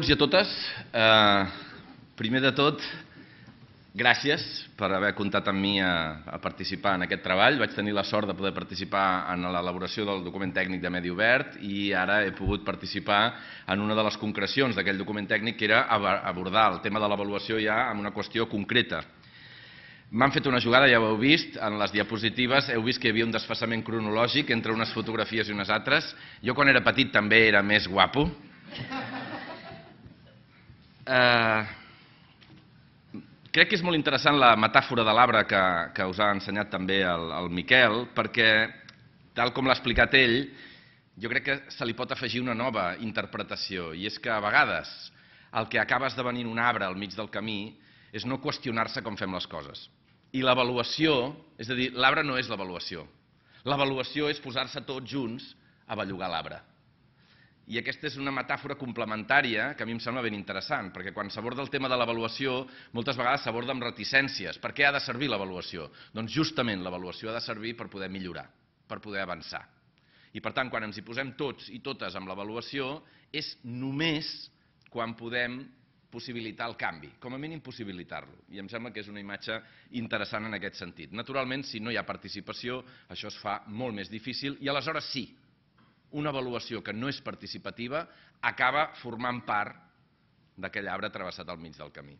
tots i a totes. Eh, primer de tot, gràcies per haver comptat amb mi a, a participar en aquest treball. Vaig tenir la sort de poder participar en l'elaboració del document tècnic de Medi Obert i ara he pogut participar en una de les concrecions d'aquell document tècnic que era abordar el tema de l'avaluació ja amb una qüestió concreta. M'han fet una jugada, ja ho heu vist, en les diapositives heu vist que hi havia un desfasament cronològic entre unes fotografies i unes altres. Jo quan era petit també era més guapo, Eh, crec que és molt interessant la metàfora de l'arbre que, que us ha ensenyat també el, el Miquel, perquè, tal com l'ha explicat ell, jo crec que se li pot afegir una nova interpretació, i és que a vegades el que acaba esdevenint un arbre al mig del camí és no qüestionar-se com fem les coses. I l'avaluació, és a dir, l'arbre no és l'avaluació. L'avaluació és posar-se tots junts a bellugar l'arbre. I aquesta és una metàfora complementària que a mi em sembla ben interessant, perquè quan s'aborda el tema de l'avaluació, moltes vegades s'aborda amb reticències. Per què ha de servir l'avaluació? Doncs justament l'avaluació ha de servir per poder millorar, per poder avançar. I per tant, quan ens hi posem tots i totes amb l'avaluació, és només quan podem possibilitar el canvi, com a mínim possibilitar-lo. I em sembla que és una imatge interessant en aquest sentit. Naturalment, si no hi ha participació, això es fa molt més difícil i aleshores sí, una avaluació que no és participativa acaba formant part d'aquell arbre travessat al mig del camí.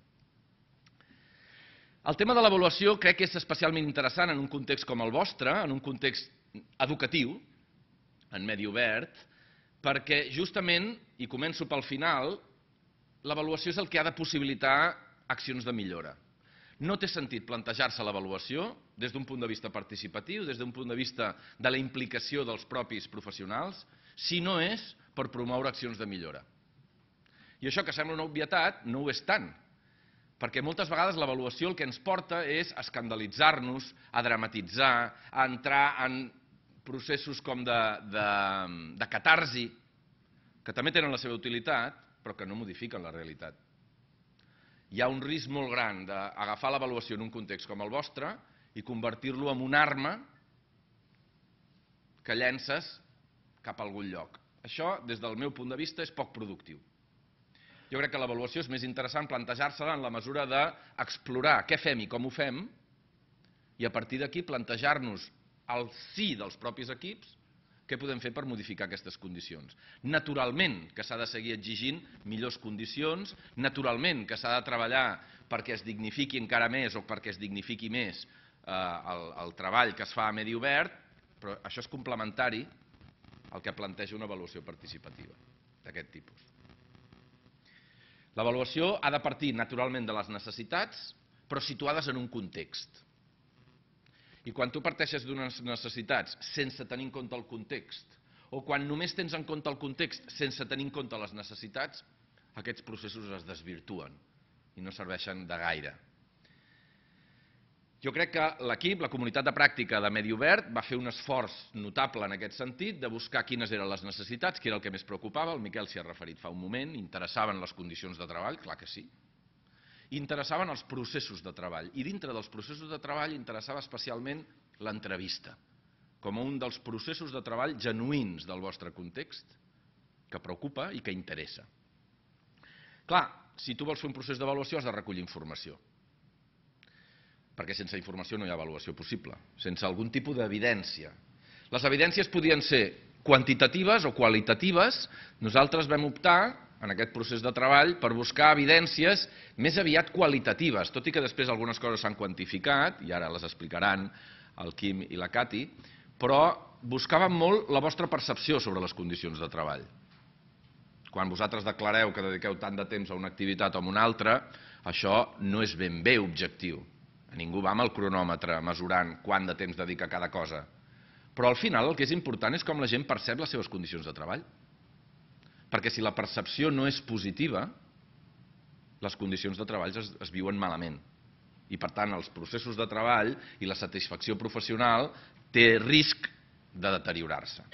El tema de l'avaluació crec que és especialment interessant en un context com el vostre, en un context educatiu, en medi obert, perquè justament, i començo pel final, l'avaluació és el que ha de possibilitar accions de millora. No té sentit plantejar-se l'avaluació des d'un punt de vista participatiu, des d'un punt de vista de la implicació dels propis professionals, si no és per promoure accions de millora. I això que sembla una obvietat no ho és tant, perquè moltes vegades l'avaluació el que ens porta és a escandalitzar-nos, a dramatitzar, a entrar en processos com de, de, de catarsi, que també tenen la seva utilitat, però que no modifiquen la realitat hi ha un risc molt gran d'agafar l'avaluació en un context com el vostre i convertir-lo en una arma que llences cap a algun lloc. Això, des del meu punt de vista, és poc productiu. Jo crec que l'avaluació és més interessant plantejar-se-la en la mesura d'explorar què fem i com ho fem, i a partir d'aquí plantejar-nos al sí dels propis equips què podem fer per modificar aquestes condicions? Naturalment que s'ha de seguir exigint millors condicions, naturalment que s'ha de treballar perquè es dignifiqui encara més o perquè es dignifiqui més eh, el, el treball que es fa a medi obert, però això és complementari al que planteja una avaluació participativa d'aquest tipus. L'avaluació ha de partir naturalment de les necessitats, però situades en un context. I quan tu parteixes d'unes necessitats sense tenir en compte el context, o quan només tens en compte el context sense tenir en compte les necessitats, aquests processos es desvirtuen i no serveixen de gaire. Jo crec que l'equip, la comunitat de pràctica de Medi Obert, va fer un esforç notable en aquest sentit de buscar quines eren les necessitats, que era el que més preocupava, el Miquel s'hi ha referit fa un moment, interessaven les condicions de treball, clar que sí, interessaven els processos de treball i dintre dels processos de treball interessava especialment l'entrevista com un dels processos de treball genuïns del vostre context que preocupa i que interessa. Clar, si tu vols fer un procés d'avaluació has de recollir informació perquè sense informació no hi ha avaluació possible, sense algun tipus d'evidència. Les evidències podien ser quantitatives o qualitatives, nosaltres vam optar en aquest procés de treball per buscar evidències més aviat qualitatives, tot i que després algunes coses s'han quantificat, i ara les explicaran el Quim i la Cati, però buscàvem molt la vostra percepció sobre les condicions de treball. Quan vosaltres declareu que dediqueu tant de temps a una activitat o a una altra, això no és ben bé objectiu. Ningú va amb el cronòmetre mesurant quant de temps dedica cada cosa. Però al final el que és important és com la gent percep les seves condicions de treball. Perquè si la percepció no és positiva, les condicions de treball es, es viuen malament. I per tant, els processos de treball i la satisfacció professional té risc de deteriorar-se.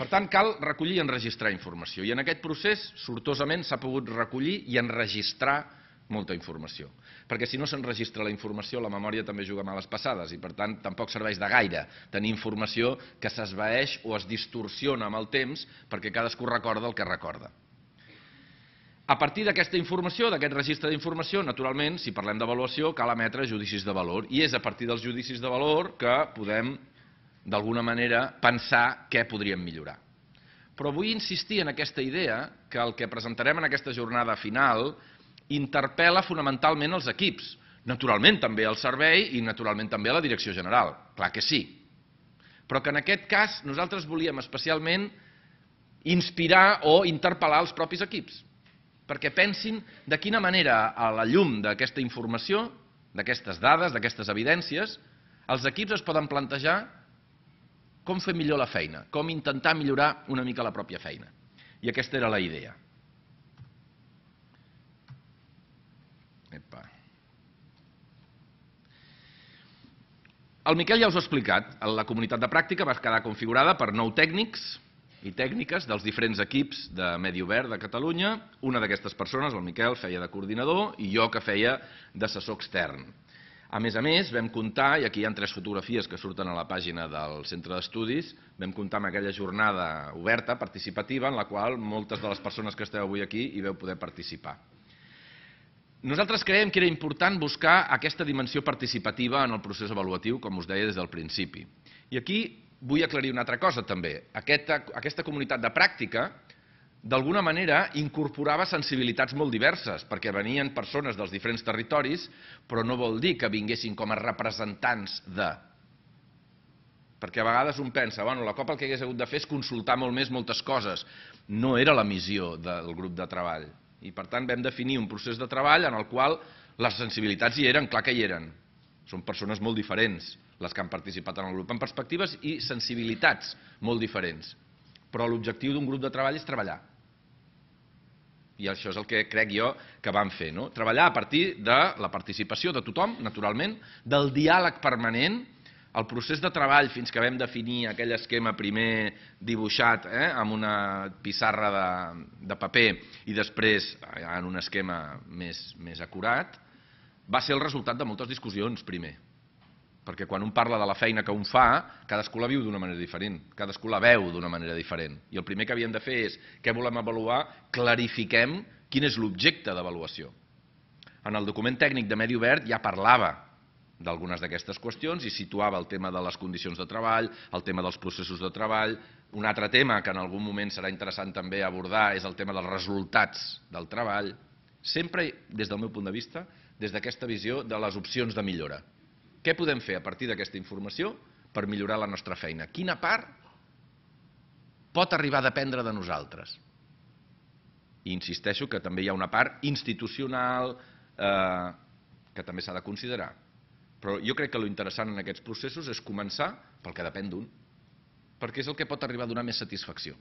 Per tant, cal recollir i enregistrar informació. I en aquest procés, sortosament, s'ha pogut recollir i enregistrar informació molta informació. Perquè si no s'enregistra la informació, la memòria també juga males passades i per tant tampoc serveix de gaire tenir informació que s'esvaeix o es distorsiona amb el temps perquè cadascú recorda el que recorda. A partir d'aquesta informació, d'aquest registre d'informació, naturalment, si parlem d'avaluació, cal emetre judicis de valor. I és a partir dels judicis de valor que podem, d'alguna manera, pensar què podríem millorar. Però vull insistir en aquesta idea que el que presentarem en aquesta jornada final interpel·la fonamentalment els equips, naturalment també al servei i naturalment també a la direcció general, clar que sí. Però que en aquest cas nosaltres volíem especialment inspirar o interpel·lar els propis equips, perquè pensin de quina manera a la llum d'aquesta informació, d'aquestes dades, d'aquestes evidències, els equips es poden plantejar com fer millor la feina, com intentar millorar una mica la pròpia feina. I aquesta era la idea. Epa. El Miquel ja us ho ha explicat. La comunitat de pràctica va quedar configurada per nou tècnics i tècniques dels diferents equips de Medi Obert de Catalunya. Una d'aquestes persones, el Miquel, feia de coordinador i jo que feia d'assessor extern. A més a més, vam comptar, i aquí hi ha tres fotografies que surten a la pàgina del centre d'estudis, vam comptar amb aquella jornada oberta, participativa, en la qual moltes de les persones que esteu avui aquí hi veu poder participar. Nosaltres creiem que era important buscar aquesta dimensió participativa en el procés avaluatiu, com us deia des del principi. I aquí vull aclarir una altra cosa també. Aquesta, aquesta comunitat de pràctica, d'alguna manera, incorporava sensibilitats molt diverses, perquè venien persones dels diferents territoris, però no vol dir que vinguessin com a representants de... Perquè a vegades un pensa, bueno, la COP el que hagués hagut de fer és consultar molt més moltes coses. No era la missió del grup de treball. I per tant vam definir un procés de treball en el qual les sensibilitats hi eren, clar que hi eren. Són persones molt diferents les que han participat en el grup, amb perspectives i sensibilitats molt diferents. Però l'objectiu d'un grup de treball és treballar. I això és el que crec jo que vam fer, no? treballar a partir de la participació de tothom, naturalment, del diàleg permanent, el procés de treball fins que vam definir aquell esquema primer dibuixat eh, amb una pissarra de, de paper i després eh, en un esquema més, més acurat, va ser el resultat de moltes discussions primer. Perquè quan un parla de la feina que un fa, cadascú la viu d'una manera diferent, cadascú la veu d'una manera diferent. I el primer que havíem de fer és, què volem avaluar? Clarifiquem quin és l'objecte d'avaluació. En el document tècnic de Medi Obert ja parlava d'algunes d'aquestes qüestions i situava el tema de les condicions de treball, el tema dels processos de treball. Un altre tema que en algun moment serà interessant també abordar és el tema dels resultats del treball, sempre, des del meu punt de vista, des d'aquesta visió de les opcions de millora. Què podem fer a partir d'aquesta informació per millorar la nostra feina? Quina part pot arribar a dependre de nosaltres? I insisteixo que també hi ha una part institucional eh, que també s'ha de considerar. Però jo crec que lo interessant en aquests processos és començar pel que depèn d'un, perquè és el que pot arribar a donar més satisfacció.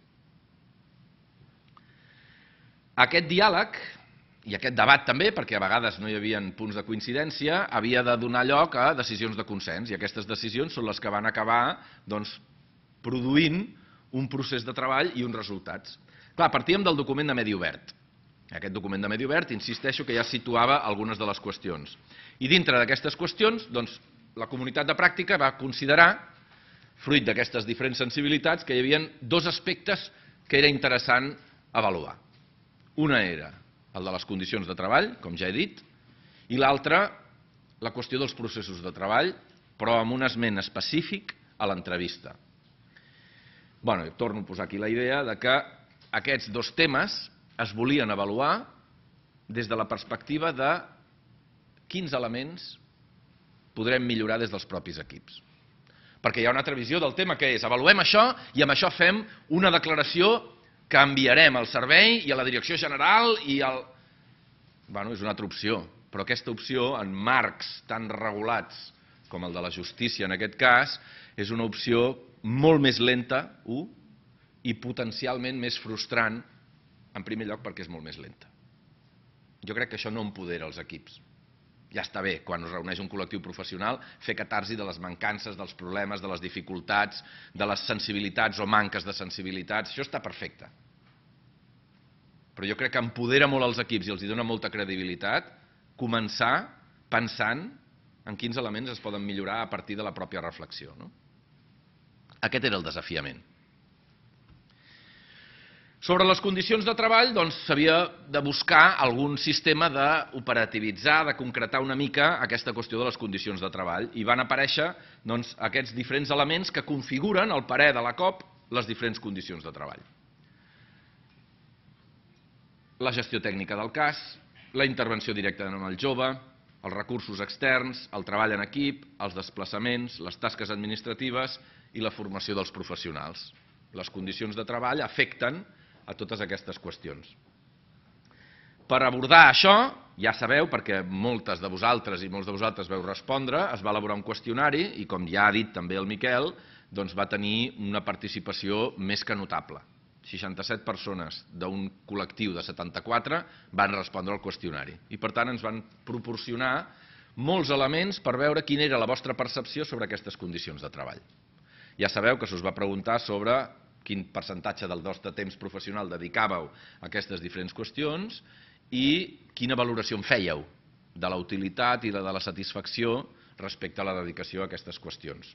Aquest diàleg, i aquest debat també, perquè a vegades no hi havia punts de coincidència, havia de donar lloc a decisions de consens, i aquestes decisions són les que van acabar doncs, produint un procés de treball i uns resultats. Clar, partíem del document de medi obert. Aquest document de medi obert, insisteixo que ja situava algunes de les qüestions. I dintre d'aquestes qüestions, doncs, la comunitat de pràctica va considerar, fruit d'aquestes diferents sensibilitats, que hi havia dos aspectes que era interessant avaluar. Una era el de les condicions de treball, com ja he dit, i l'altra, la qüestió dels processos de treball, però amb un esment específic a l'entrevista. Bueno, torno a posar aquí la idea de que aquests dos temes es volien avaluar des de la perspectiva de quins elements podrem millorar des dels propis equips. Perquè hi ha una altra visió del tema que és avaluem això i amb això fem una declaració que enviarem al servei i a la direcció general i al... Bueno, és una altra opció, però aquesta opció en marcs tan regulats com el de la justícia en aquest cas, és una opció molt més lenta, un, i potencialment més frustrant, en primer lloc perquè és molt més lenta. Jo crec que això no empodera els equips ja està bé, quan es reuneix un col·lectiu professional, fer catarsi de les mancances, dels problemes, de les dificultats, de les sensibilitats o manques de sensibilitats, això està perfecte. Però jo crec que empodera molt els equips i els dona molta credibilitat començar pensant en quins elements es poden millorar a partir de la pròpia reflexió. No? Aquest era el desafiament. Sobre les condicions de treball, doncs, s'havia de buscar algun sistema d'operativitzar, de concretar una mica aquesta qüestió de les condicions de treball. I van aparèixer doncs, aquests diferents elements que configuren el parer de la COP les diferents condicions de treball. La gestió tècnica del cas, la intervenció directa amb el jove, els recursos externs, el treball en equip, els desplaçaments, les tasques administratives i la formació dels professionals. Les condicions de treball afecten a totes aquestes qüestions. Per abordar això, ja sabeu, perquè moltes de vosaltres i molts de vosaltres veu respondre, es va elaborar un qüestionari i, com ja ha dit també el Miquel, doncs va tenir una participació més que notable. 67 persones d'un col·lectiu de 74 van respondre al qüestionari i, per tant, ens van proporcionar molts elements per veure quina era la vostra percepció sobre aquestes condicions de treball. Ja sabeu que se us va preguntar sobre quin percentatge del vostre temps professional dedicàveu a aquestes diferents qüestions i quina valoració en fèieu de la utilitat i de la satisfacció respecte a la dedicació a aquestes qüestions.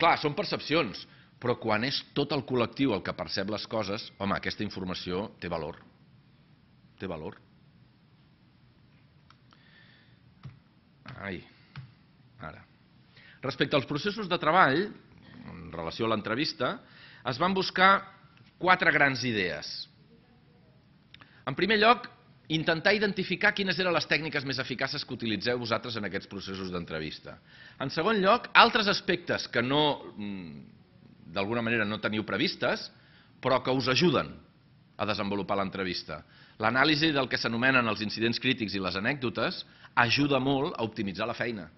Clar, són percepcions, però quan és tot el col·lectiu el que percep les coses, home, aquesta informació té valor. Té valor. Ai, ara. Respecte als processos de treball, relació a l'entrevista, es van buscar quatre grans idees. En primer lloc, intentar identificar quines eren les tècniques més eficaces que utilitzeu vosaltres en aquests processos d'entrevista. En segon lloc, altres aspectes que no, mm, d'alguna manera no teniu previstes, però que us ajuden a desenvolupar l'entrevista. L'anàlisi del que s'anomenen els incidents crítics i les anècdotes ajuda molt a optimitzar la feina.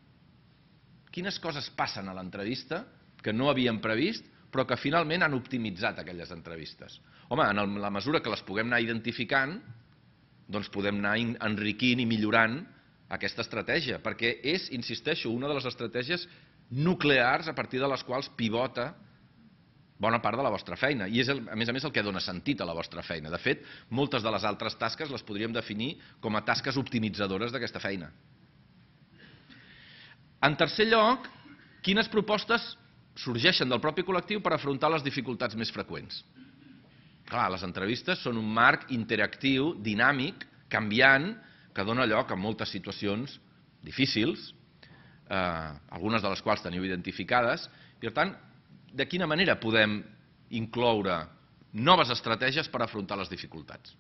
Quines coses passen a l'entrevista que no havien previst, però que finalment han optimitzat aquelles entrevistes. Home, en la mesura que les puguem anar identificant, doncs podem anar enriquint i millorant aquesta estratègia, perquè és, insisteixo, una de les estratègies nuclears a partir de les quals pivota bona part de la vostra feina. I és, a més a més, el que dona sentit a la vostra feina. De fet, moltes de les altres tasques les podríem definir com a tasques optimitzadores d'aquesta feina. En tercer lloc, quines propostes sorgeixen del propi col·lectiu per afrontar les dificultats més freqüents. Clar, les entrevistes són un marc interactiu, dinàmic, canviant, que dona lloc a moltes situacions difícils, eh, algunes de les quals teniu identificades, i per tant, de quina manera podem incloure noves estratègies per afrontar les dificultats.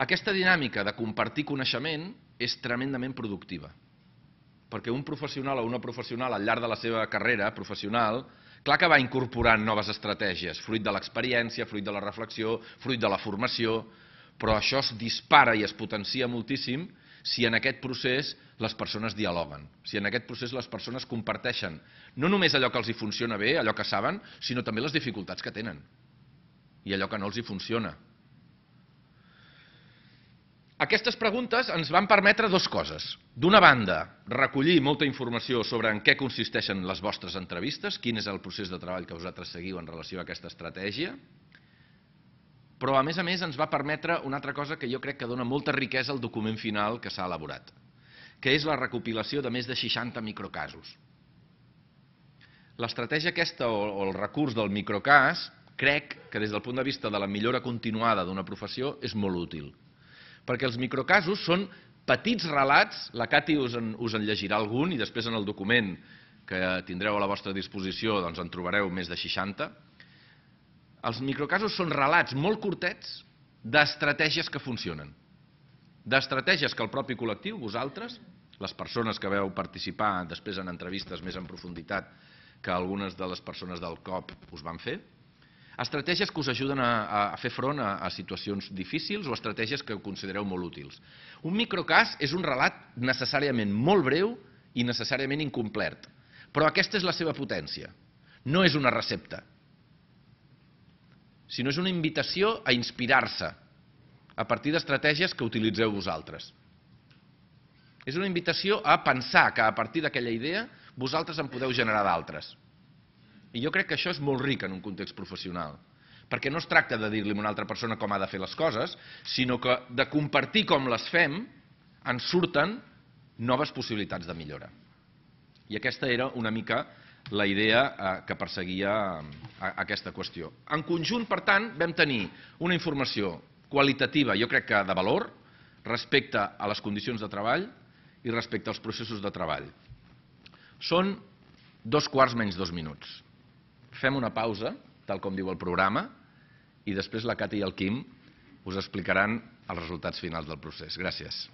Aquesta dinàmica de compartir coneixement és tremendament productiva perquè un professional o una professional al llarg de la seva carrera professional, clar que va incorporant noves estratègies, fruit de l'experiència, fruit de la reflexió, fruit de la formació, però això es dispara i es potencia moltíssim si en aquest procés les persones dialoguen, si en aquest procés les persones comparteixen no només allò que els hi funciona bé, allò que saben, sinó també les dificultats que tenen i allò que no els hi funciona. Aquestes preguntes ens van permetre dues coses. D'una banda, recollir molta informació sobre en què consisteixen les vostres entrevistes, quin és el procés de treball que vosaltres seguiu en relació a aquesta estratègia, però a més a més ens va permetre una altra cosa que jo crec que dona molta riquesa al document final que s'ha elaborat, que és la recopilació de més de 60 microcasos. L'estratègia aquesta o el recurs del microcas crec que des del punt de vista de la millora continuada d'una professió és molt útil perquè els microcasos són petits relats, la Cati us en, us en llegirà algun i després en el document que tindreu a la vostra disposició doncs en trobareu més de 60. Els microcasos són relats molt curtets d'estratègies que funcionen, d'estratègies que el propi col·lectiu, vosaltres, les persones que veu participar després en entrevistes més en profunditat que algunes de les persones del COP us van fer, Estratègies que us ajuden a, a fer front a, a situacions difícils o estratègies que considereu molt útils. Un microcas és un relat necessàriament molt breu i necessàriament incomplet, però aquesta és la seva potència. No és una recepta, sinó és una invitació a inspirar-se a partir d'estratègies que utilitzeu vosaltres. És una invitació a pensar que a partir d'aquella idea vosaltres en podeu generar d'altres. I jo crec que això és molt ric en un context professional, perquè no es tracta de dir-li a una altra persona com ha de fer les coses, sinó que de compartir com les fem ens surten noves possibilitats de millora. I aquesta era una mica la idea eh, que perseguia eh, aquesta qüestió. En conjunt, per tant, vam tenir una informació qualitativa, jo crec que de valor, respecte a les condicions de treball i respecte als processos de treball. Són dos quarts menys dos minuts fem una pausa, tal com diu el programa, i després la Cati i el Quim us explicaran els resultats finals del procés. Gràcies.